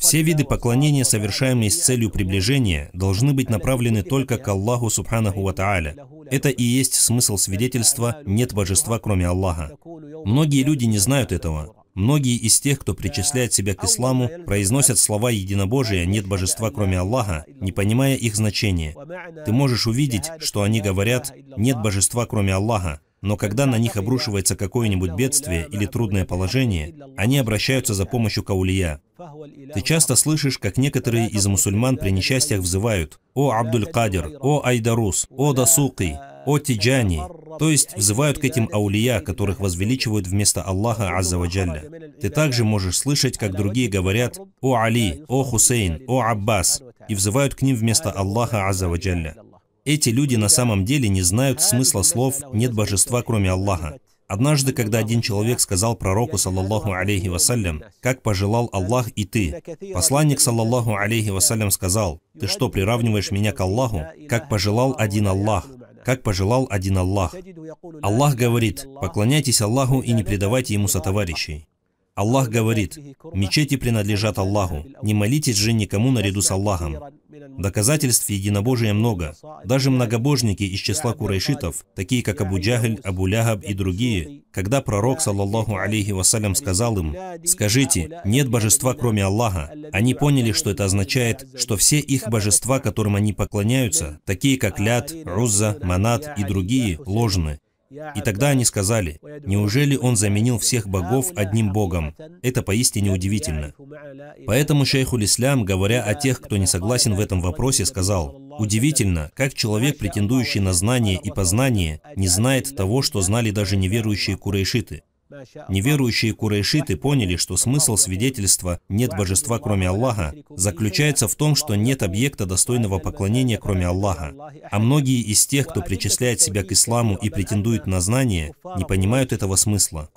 Все виды поклонения, совершаемые с целью приближения, должны быть направлены только к Аллаху Субханаху Ва Та'аля. Это и есть смысл свидетельства «нет божества, кроме Аллаха». Многие люди не знают этого. Многие из тех, кто причисляет себя к исламу, произносят слова единобожия «нет божества, кроме Аллаха», не понимая их значения. Ты можешь увидеть, что они говорят «нет божества, кроме Аллаха», но когда на них обрушивается какое-нибудь бедствие или трудное положение, они обращаются за помощью каулия. Ты часто слышишь, как некоторые из мусульман при несчастьях взывают «О Абдуль-Кадир», «О Айдарус», «О Дасуки», «О Тиджани», то есть взывают к этим аулия, которых возвеличивают вместо Аллаха Аззаваджалля. Ты также можешь слышать, как другие говорят «О Али», «О Хусейн», «О Аббас» и взывают к ним вместо Аллаха Аззаваджалля. Эти люди на самом деле не знают смысла слов «нет божества, кроме Аллаха». Однажды, когда один человек сказал пророку, саллаллаху алейхи вассалям, «Как пожелал Аллах и ты», посланник, саллаллаху алейхи вассалям, сказал, «Ты что, приравниваешь меня к Аллаху? Как пожелал один Аллах, как пожелал один Аллах». Аллах говорит, «Поклоняйтесь Аллаху и не предавайте Ему сотоварищей». Аллах говорит, «Мечети принадлежат Аллаху, не молитесь же никому наряду с Аллахом». Доказательств единобожия много. Даже многобожники из числа курайшитов, такие как Абу Джагль, Абу Лягаб и другие, когда пророк, саллаллаху алейхи вассалям, сказал им, «Скажите, нет божества, кроме Аллаха», они поняли, что это означает, что все их божества, которым они поклоняются, такие как Ляд, Рузза, Манат и другие, ложны. И тогда они сказали, «Неужели он заменил всех богов одним богом?» Это поистине удивительно. Поэтому шейху Ислам, говоря о тех, кто не согласен в этом вопросе, сказал, «Удивительно, как человек, претендующий на знание и познание, не знает того, что знали даже неверующие курейшиты. Неверующие курайшиты поняли, что смысл свидетельства «нет божества, кроме Аллаха» заключается в том, что нет объекта достойного поклонения, кроме Аллаха. А многие из тех, кто причисляет себя к исламу и претендует на знание, не понимают этого смысла.